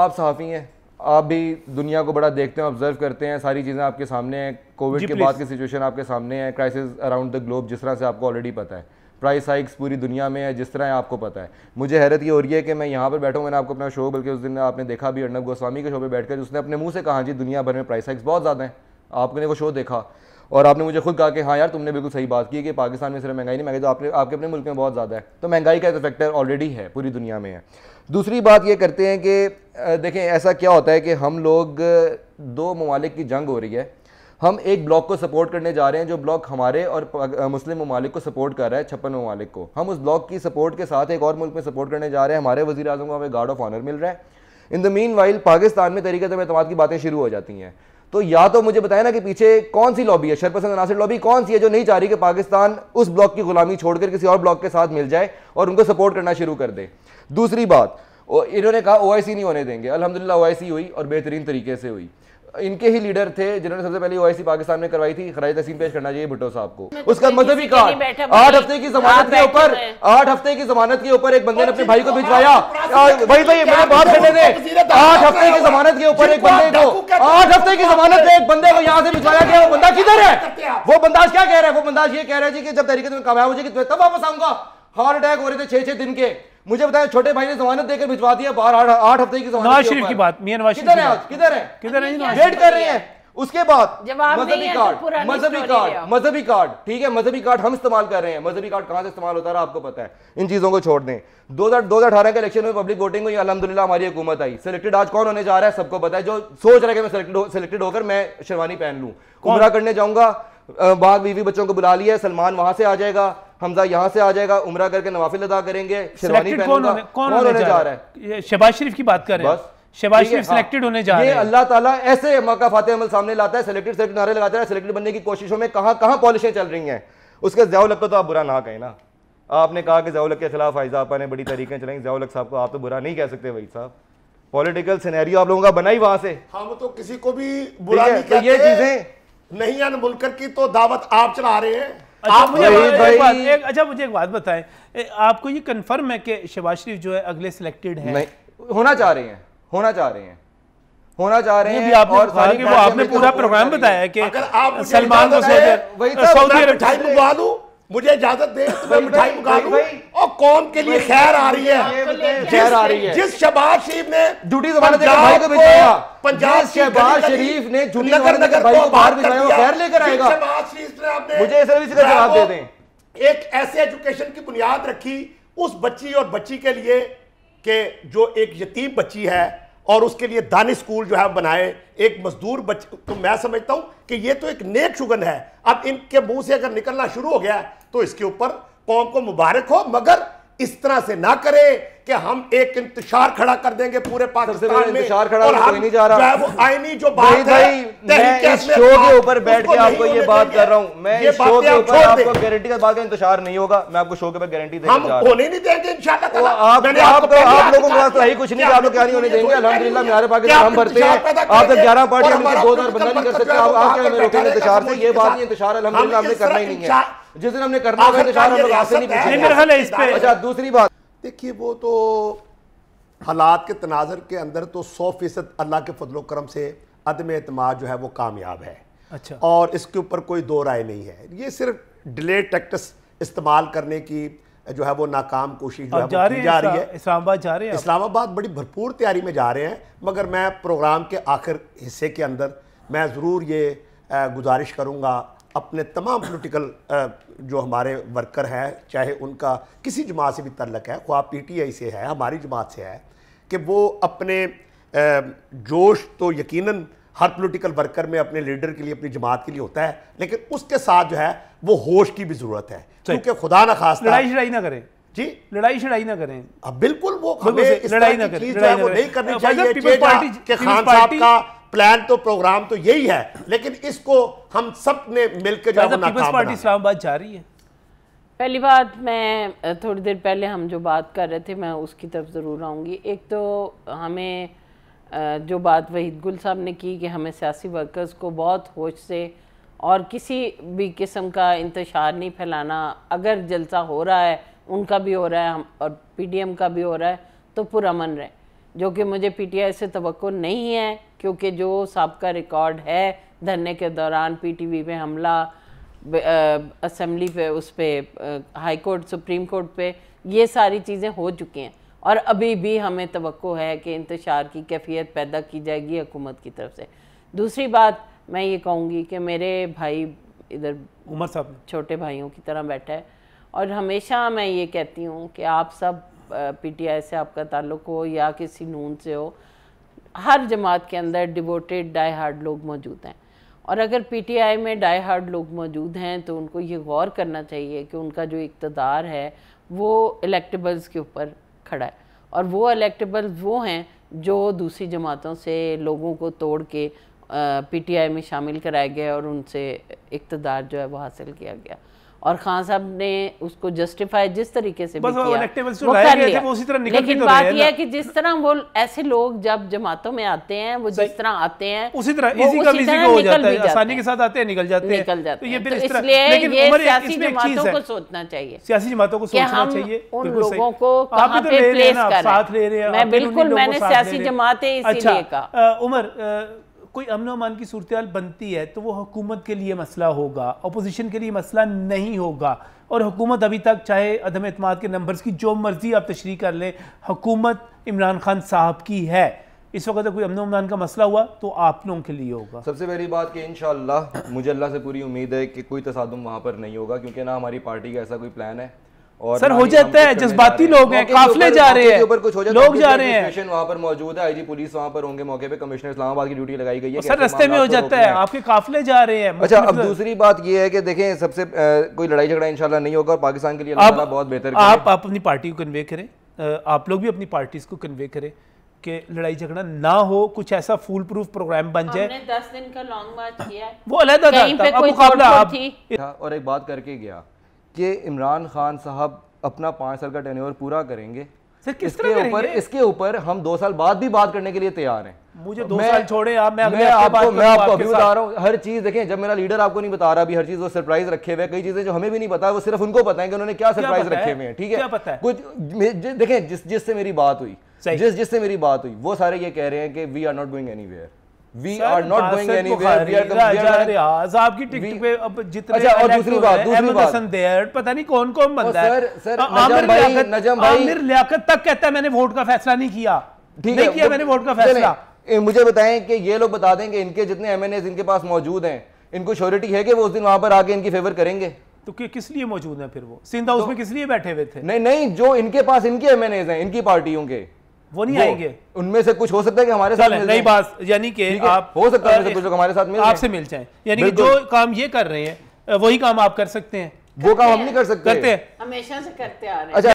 आप सहाफ़ी हैं आप भी दुनिया को बड़ा देखते हैं ऑब्जर्व करते हैं सारी चीज़ें आपके सामने हैं कोविड के बाद की सिचुएशन आपके सामने है क्राइसिस अराउंड द ग्लोब जिस तरह से आपको ऑलरेडी पता है प्राइस हाइक्स पूरी दुनिया में है जिस तरह है आपको पता है मुझे हैरत ये हो रही है कि मैं यहाँ पर बैठा हूँ मैंने आपको अपना शो बल्कि उस दिन आपने देखा भी अर्नब गोस्वामी के शो पर बैठकर उसने अपने मुँह से कहा जी दुनिया भर में प्राइस हाइक्स बहुत ज़्यादा है आपने वो शो देखा और आपने मुझे खुद कहा कि हाँ यार तुमने बिल्कुल सही बात की कि पाकिस्तान में सिर्फ महंगाई नहीं महंगाई तो आपने आपके अपने मुल्क में बहुत ज़्यादा है तो महंगाई का एक फैक्टर ऑलरेडी है पूरी दुनिया में है दूसरी बात ये करते हैं कि देखें ऐसा क्या होता है कि हम लोग दो ममालिक की जंग हो रही है हम एक ब्लॉक को सपोर्ट करने जा रहे हैं जो ब्लॉक हमारे और मुस्लिम ममालिक को सपोर्ट कर रहा है छप्पन ममालिक को हम उस ब्लॉक की सपोर्ट के साथ एक और मुल्क में सपोर्ट करने जा रहे हैं हमारे वजी अजम को हमें गार्ड ऑफ ऑनर मिल रहा है in the meanwhile Pakistan में तरीके तम अतमाद की बातें शुरू हो जाती हैं तो या तो मुझे बताया ना कि पीछे कौन सी लॉबी है शरपसंद नासिर लॉबी कौन सी है जो नहीं चाह रही कि पाकिस्तान उस ब्लॉक की गुलामी छोड़कर किसी और ब्लॉक के साथ मिल जाए और उनको सपोर्ट करना शुरू कर दे दूसरी बात इन्होंने कहा ओ नहीं होने देंगे अलहमदिल्ला ओ हुई और बेहतरीन तरीके से हुई इनके ही लीडर थे जिन्होंने सबसे पहले ओआईसी पाकिस्तान में करवाई थी खराज तहसीन पेश करना चाहिए भुट्टो साहब को तो उसका मजहब मतलब ही कहा आठ हफ्ते की जमानत के ऊपर आठ हफ्ते की जमानत के ऊपर एक बंदे ने अपने भाई को भिजवाया भाई भाई मेरे बात करने थे आठ हफ्ते की जमानत के ऊपर एक बंदे को आठ हफ्ते की जमानत एक बंदे को यहाँ से भिजवाया गया वो बंदा किधर है वो बंदाज क्या कह रहा है वो बंदाज ये कह रहा है कि जब तरीके से कमाया मुझे तब वापस आऊंगा हार्ट अटैक हो रहे थे छह छह दिन के मुझे बताया छोटे भाई ने जमानत देकर भिजवा दिया बार आठ हफ्ते की जमानत शरीफ की बात मियां नवाज किधर है किधर है किधर है वेट कर रहे हैं उसके बाद मजहबी कार्ड मजहबी कार्ड मजहबी कार्ड ठीक है मजहबी कार्ड हम इस्तेमाल कर रहे हैं मजहबी कार्ड कहां से इस्तेमाल होता रहा आपको पता है इन चीजों को छोड़ दें दो हजार दो हजार अठारह के इलेक्शन में पब्लिक वोटिंग हुई अलहमदुल्ला हमारी हुकूमत आई सिलेक्टेड आज कौन होने जा रहा है सबको पता है जो सोच रहे सिलेक्टेड होकर मैं शेरवानी पहन लू कुमरा करने जाऊंगा बाग बीवी बच्चों को बुला लिया सलमान वहां से आ जाएगा हमजा यहाँ से आ जाएगा उमरा करके नवाफिल अदा करेंगे शहबाज शरीफ की बात करें रहे शहबाज शरीफ सिलेक्टेड हाँ। होने जा रहे हैं अल्लाह ताला ऐसे मौका फाते अमल सामने लाता है सिलेक्टेड सिलेक्टेड नारे लगाता है सिलेक्टेड बनने की कोशिशों में कहाँ कहाँ पॉलिशें चल रही हैं उसके जयालक को तो आप बुरा ना कहें ना आपने कहा कि जयालक के खिलाफ आयजापा ने बड़ी तरीके चलाई जयालक साहब को आप तो बुरा नहीं कह सकते वही साहब पॉलिटिकल सिनेरियो आप लोगों का बनाई वहां से हम तो किसी को भी बुरा नहीं तो कहते ये चीजें नहीं अन मुल्कर की तो दावत आप चला रहे हैं अच्छा आप मुझे भाई, भाई, एक बात एक अच्छा मुझे एक बात बताएं आपको ये कंफर्म है कि शहबाज शरीफ जो है अगले सिलेक्टेड हैं नहीं होना चाह रहे हैं होना चाह रहे हैं होना चाह रहे हैं आपने और सारी कि वो आपने पूरा प्रोग्राम बताया कि आप सलमान को तो सऊदी अरब मंगवा दूं मुझे इजाजत दे तो मैं मिठाई मंगा लूं और कौन के लिए खैर आ रही है खैर आ रही है जिस शहबाज शरीफ ने ड्यूटी पंजाब शहबाज शरीफ ने नगर नगर को बाहर खैर लेकर आएगा मुझे सर्विस का जवाब दे दें एक ऐसे एजुकेशन की बुनियाद रखी उस बच्ची और बच्ची के लिए के जो एक यतीम बच्ची है और उसके लिए दानी स्कूल जो है बनाए एक मजदूर बच्चे तो मैं समझता हूं कि ये तो एक नेक शुगन है अब इनके मुंह से अगर निकलना शुरू हो गया तो इसके ऊपर कौम को मुबारक हो मगर इस तरह से ना करें कि हम एक इंतजार खड़ा कर देंगे पूरे पाकिस्तान में इंतजार खड़ा और हम नहीं जा रहा वो आईनी जो बात है मैं इस शो के ऊपर बैठ के आपको ये बात कर रहा हूँ मैं इस शो के ऊपर आपको गारंटी का बात का इंतजार नहीं होगा मैं आपको शो के ऊपर गारंटी हम होने नहीं देंगे इंशाल्लाह आप लोगों के सही कुछ नहीं आप लोग क्या नहीं होने देंगे अलहमदिल्ला मेरे पाकिस्तान हम भरते हैं आप तक ग्यारह पार्टी हम दो हजार बंदा नहीं कर सकते आप क्या रोकेंगे इंतजार से ये बात नहीं इंतजार अलहमदिल्ला हमने करना ही नहीं है जिस दिन हमने करना होगा इंतजार हम लोग आपसे नहीं पूछेंगे अच्छा दूसरी बात देखिए वो तो हालात के तनाजर के अंदर तो सौ फ़ीसद अल्लाह के फजलो करम से अदम अतमाद जो है वो कामयाब है अच्छा और इसके ऊपर कोई दो राय नहीं है ये सिर्फ डिले टैक्टस इस्तेमाल करने की जो है वो नाकाम कोशिश जो है जा रही जा रही है इस्लामाबाद जा रहे हैं इस्लामाबाद बड़ी भरपूर तैयारी में जा रहे हैं मगर मैं प्रोग्राम के आखिर हिस्से के अंदर मैं ज़रूर ये गुजारिश करूँगा अपने तमाम पोलिटिकल जो हमारे वर्कर हैं चाहे उनका किसी जमात से भी तल्लक है ख्वाह पीटीआई से है हमारी जमात से है कि वो अपने जोश तो यकीनन हर पॉलिटिकल वर्कर में अपने लीडर के लिए अपनी जमात के लिए होता है लेकिन उसके साथ जो है वो होश की भी ज़रूरत है क्योंकि खुदा ना खास लड़ाई शड़ाई ना करें जी लड़ाई शड़ाई ना करें अब बिल्कुल वो हमें लड़ाई ना करें नहीं करनी चाहिए खान साहब का प्लान तो प्रोग्राम तो यही है लेकिन इसको हम सब ने मिलकर जो पार्टी इस्लामाबाद जा रही है पहली बात मैं थोड़ी देर पहले हम जो बात कर रहे थे मैं उसकी तरफ ज़रूर आऊँगी एक तो हमें जो बात वहीद गुल साहब ने की कि हमें सियासी वर्कर्स को बहुत होश से और किसी भी किस्म का इंतशार नहीं फैलाना अगर जलसा हो रहा है उनका भी हो रहा है हम और पीडीएम का भी हो रहा है तो पुरमन रहे जो कि मुझे पीटीआई से तो नहीं है क्योंकि जो सबका रिकॉर्ड है धरने के दौरान पीटीवी पे हमला असम्बली पे उस पर हाई कोर्ट सुप्रीम कोर्ट पे ये सारी चीज़ें हो चुकी हैं और अभी भी हमें तो है कि इंतशार की कैफियत पैदा की जाएगी हुकूमत की तरफ से दूसरी बात मैं ये कहूँगी कि मेरे भाई इधर उमर साहब छोटे भाइयों की तरह बैठा है और हमेशा मैं ये कहती हूँ कि आप सब पीटीआई से आपका ताल्लुक हो या किसी नून से हो हर जमात के अंदर डिवोटेड डाई हार्ड लोग मौजूद हैं और अगर पीटीआई में डाई हार्ड लोग मौजूद हैं तो उनको ये गौर करना चाहिए कि उनका जो इकतदार है वो इलेक्टेबल्स के ऊपर खड़ा है और वो इलेक्टेबल्स वो हैं जो दूसरी जमातों से लोगों को तोड़ के पीटीआई में शामिल कराया गया और उनसे इकतदार जो है वो हासिल किया गया और खान साहब ने उसको जस्टिफाई जिस तरीके से बस भी किया वो थे, वो उसी तरह निकल लेकिन तो बात यह है कि जिस तरह वो ऐसे लोग जब जमातों में आते हैं वो जिस तरह आते हैं उसी तरह इसी का इसी हो जाता है आसानी के साथ आते हैं निकल जाते हैं निकल जाते तो हैं तो जमातों को सोचना चाहिए सियासी जमातों को सोचना चाहिए उन लोगों को साथ ले रहे हैं मैं बिल्कुल मैंने सियासी जमाते इसीलिए अच्छा, कहा उमर कोई अमन अमान की सूरत बनती है तो वो हुकूमत के लिए मसला होगा अपोजिशन के लिए मसला नहीं होगा और हुकूमत अभी तक चाहे अदम अतमाद के नंबर्स की जो मर्ज़ी आप तशरी कर लें हुकूमत इमरान खान साहब की है इस वक्त अगर कोई अमन अमान का मसला हुआ तो आप लोगों के लिए होगा सबसे पहली बात कि इन मुझे अल्लाह से पूरी उम्मीद है कि कोई तसादम वहाँ पर नहीं होगा क्योंकि ना हमारी पार्टी का ऐसा कोई प्लान है और सर हो जाता है जज्बाती लोग हैं काफले जा रहे हैं ऊपर कुछ हो जाता लोग जा रहे हैं वहाँ पर मौजूद है आईजी पुलिस वहाँ पर होंगे मौके पे कमिश्नर इस्लामाबाद की ड्यूटी लगाई गई है सर रस्ते में हो जाता है आपके काफले जा रहे हैं अच्छा अब मतलब- दूसरी बात ये है कि देखें सबसे कोई लड़ाई झगड़ा इंशाल्लाह नहीं होगा पाकिस्तान के लिए बहुत बेहतर आप अपनी पार्टी को कन्वे करें आप लोग भी अपनी पार्टी को कन्वे करें कि लड़ाई झगड़ा ना हो कुछ ऐसा फूल प्रूफ प्रोग्राम बन जाए दस दिन का लॉन्ग मार्च किया वो अलग था और एक बात करके गया कि इमरान खान साहब अपना पाँच साल का टेन्योर पूरा करेंगे सर किस इसके ऊपर इसके ऊपर हम दो साल बाद भी बात करने के लिए तैयार हैं मुझे दो साल छोड़े आप मैं, मैं आपको मैं आपको अभी बता रहा हूँ हर चीज देखें जब मेरा लीडर आपको नहीं बता रहा अभी हर चीज वो सरप्राइज रखे हुए कई चीजें जो हमें भी नहीं पता वो सिर्फ उनको पता है कि उन्होंने क्या सरप्राइज रखे हुए हैं ठीक है कुछ देखें जिस जिससे मेरी बात हुई जिस जिससे मेरी बात हुई वो सारे ये कह रहे हैं कि we are not going any we are not going ticket पे अब जितने अच्छा और दूसरी बात दूसरी बात पता नहीं कौन कौन बंदा सर आमिर नजम भाई लियाकत तक कहता है मैंने वोट का फैसला नहीं किया ठीक किया तो मैंने वोट का फैसला मुझे बताएं कि ये लोग बता दें कि इनके जितने एमएनए इनके पास मौजूद हैं इनको श्योरिटी है कि वो उस दिन वहां पर आके इनकी फेवर करेंगे तो किस लिए मौजूद है फिर वो सिंध हाउस तो में किस लिए बैठे हुए थे नहीं नहीं जो इनके पास इनके एमएनएज हैं इनकी पार्टियों के वो नहीं आएंगे उनमें से कुछ हो सकता है कि हमारे साथ नई बात यानी कि आप हो सकता है कुछ लोग हमारे साथ आपसे मिल जाए यानी कि जो काम ये कर रहे हैं वही काम आप कर सकते हैं वो काम हम नहीं कर सकते करते हैं हमेशा से करते आ रहे हैं अच्छा,